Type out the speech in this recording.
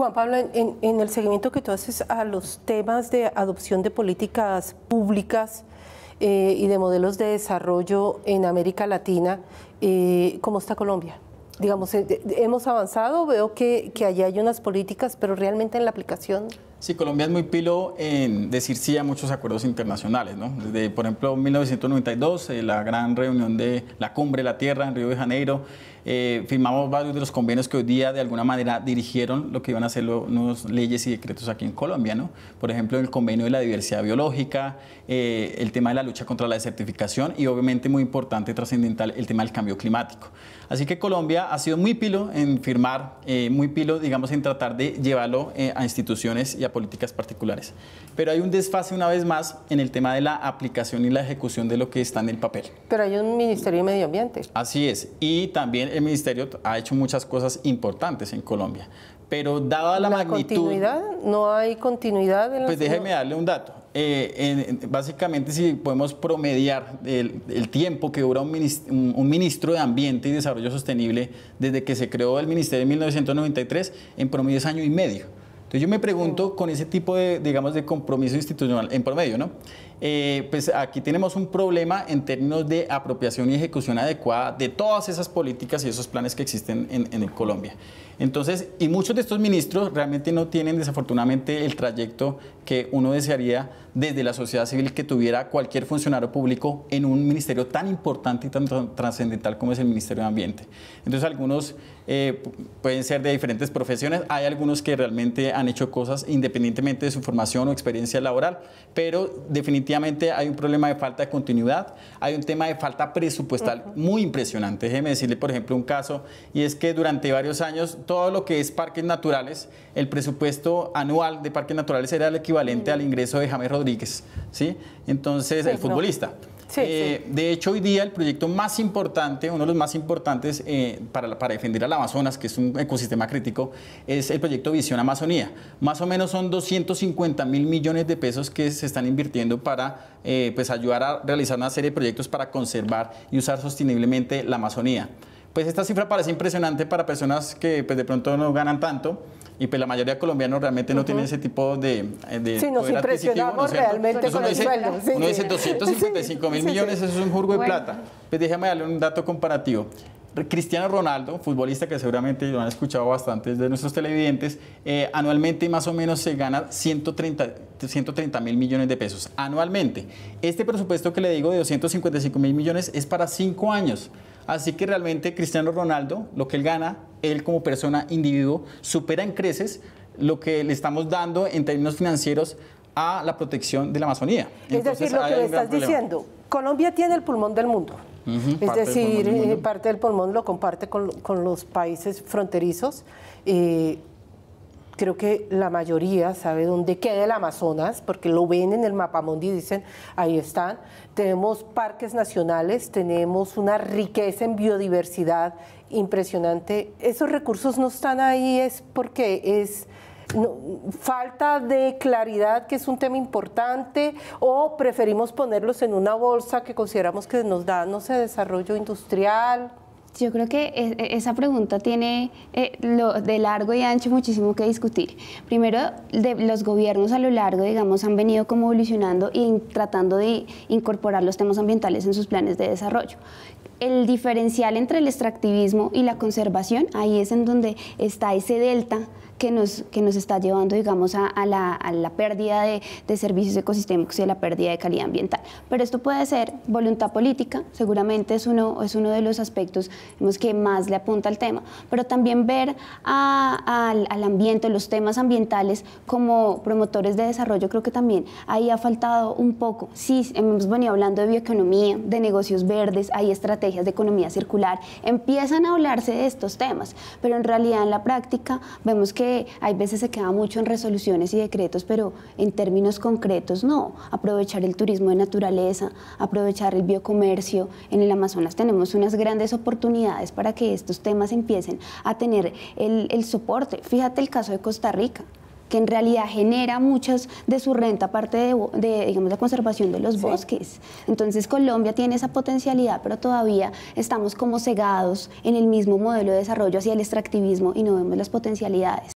Juan Pablo, en, el seguimiento que tú haces a los temas de adopción de políticas públicas eh, y de modelos de desarrollo en América Latina, eh, ¿cómo está Colombia? Digamos, eh, hemos avanzado, veo que, que allá hay unas políticas, pero realmente en la aplicación... Sí, Colombia es muy pilo en decir sí a muchos acuerdos internacionales, ¿no? Desde, por ejemplo, 1992, eh, la gran reunión de la Cumbre de la Tierra en Río de Janeiro, eh, firmamos varios de los convenios que hoy día de alguna manera dirigieron lo que iban a ser los leyes y decretos aquí en Colombia, ¿no? Por ejemplo, el convenio de la diversidad biológica, eh, el tema de la lucha contra la desertificación y obviamente muy importante, trascendental, el tema del cambio climático. Así que Colombia ha sido muy pilo en firmar, eh, muy pilo, digamos, en tratar de llevarlo a instituciones y a políticas particulares. Pero hay un desfase una vez más en el tema de la aplicación y la ejecución de lo que está en el papel. Pero hay un Ministerio de Medio Ambiente. Así es. Y también el ministerio ha hecho muchas cosas importantes en Colombia, pero dada la, ¿La magnitud... Continuidad? ¿No hay continuidad? En pues déjeme darle un dato. Eh, básicamente si podemos promediar el, tiempo que dura un ministro, un ministro, de Ambiente y Desarrollo Sostenible desde que se creó el Ministerio en 1993, en promedio es año y medio. Entonces yo me pregunto, con ese tipo de, digamos, de compromiso institucional en promedio, ¿no? Eh, pues aquí tenemos un problema en términos de apropiación y ejecución adecuada de todas esas políticas y esos planes que existen en, Colombia. Entonces, y muchos de estos ministros realmente no tienen desafortunadamente el trayecto que uno desearía desde la sociedad civil que tuviera cualquier funcionario público en un ministerio tan importante y tan trascendental como es el Ministerio de Ambiente. Entonces, algunos eh, pueden ser de diferentes profesiones, hay algunos que realmente han hecho cosas independientemente de su formación o experiencia laboral, pero definitivamente Efectivamente hay un problema de falta de continuidad, hay un tema de falta presupuestal muy impresionante. Déjeme decirle, por ejemplo, un caso, y es que durante varios años todo lo que es parques naturales, el presupuesto anual de parques naturales era el equivalente al ingreso de James Rodríguez, ¿sí? Entonces, el futbolista. Eh, de hecho, hoy día el proyecto más importante, uno de los más importantes eh, para, defender al Amazonas, que es un ecosistema crítico, es el proyecto Visión Amazonía. Más o menos son 250 mil millones de pesos que se están invirtiendo para eh, pues ayudar a realizar una serie de proyectos para conservar y usar sosteniblemente la Amazonía. Pues esta cifra parece impresionante para personas que pues, de pronto no ganan tanto, y pues la mayoría de colombianos realmente no tienen ese tipo de, de sí, nos poder ¿no realmente con el sueldo. uno dice 255 mil millones, eso es un jurgo de plata. Pues déjame darle un dato comparativo. Cristiano Ronaldo, futbolista que seguramente lo han escuchado bastantes de nuestros televidentes, eh, anualmente más o menos se gana 130, 130 mil millones de pesos anualmente. Este presupuesto que le digo de 255 mil millones es para cinco años. Así que realmente Cristiano Ronaldo, lo que él gana, él como persona, individuo, supera en creces lo que le estamos dando en términos financieros a la protección de la Amazonía. Es decir, lo que estás diciendo, Colombia tiene el pulmón del mundo. es decir, eh, parte del pulmón lo comparte con, los países fronterizos. Eh, creo que la mayoría sabe dónde queda el Amazonas, porque lo ven en el mapamundi y dicen, ahí están. Tenemos parques nacionales, tenemos una riqueza en biodiversidad impresionante. Esos recursos no están ahí, es porque es... falta de claridad, que es un tema importante, o preferimos ponerlos en una bolsa que consideramos que nos da, no sé, desarrollo industrial. Yo creo que e, e, esa pregunta tiene eh, lo de largo y ancho muchísimo que discutir. Primero, los gobiernos a lo largo, digamos, han venido como evolucionando y tratando de incorporar los temas ambientales en sus planes de desarrollo el diferencial entre el extractivismo y la conservación, ahí es en donde está ese delta que nos, que nos está llevando, digamos, a, la, a la, pérdida de, de, servicios ecosistémicos y a la pérdida de calidad ambiental. Pero esto puede ser voluntad política, seguramente es uno, es uno de los aspectos que más le apunta al tema, pero también ver al, al, ambiente, los temas ambientales como promotores de desarrollo, creo que también ahí ha faltado un poco. Sí, hemos venido hablando de bioeconomía, de negocios verdes, hay estrategias de economía circular, empiezan a hablarse de estos temas, pero en realidad en la práctica vemos que hay veces se queda mucho en resoluciones y decretos, pero en términos concretos no. Aprovechar el turismo de naturaleza, aprovechar el biocomercio. En el Amazonas tenemos unas grandes oportunidades para que estos temas empiecen a tener el, el soporte. Fíjate el caso de Costa Rica que en realidad genera muchas de su renta, aparte de, digamos, la conservación de los bosques. Entonces Colombia tiene esa potencialidad, pero todavía estamos como cegados en el mismo modelo de desarrollo hacia el extractivismo y no vemos las potencialidades.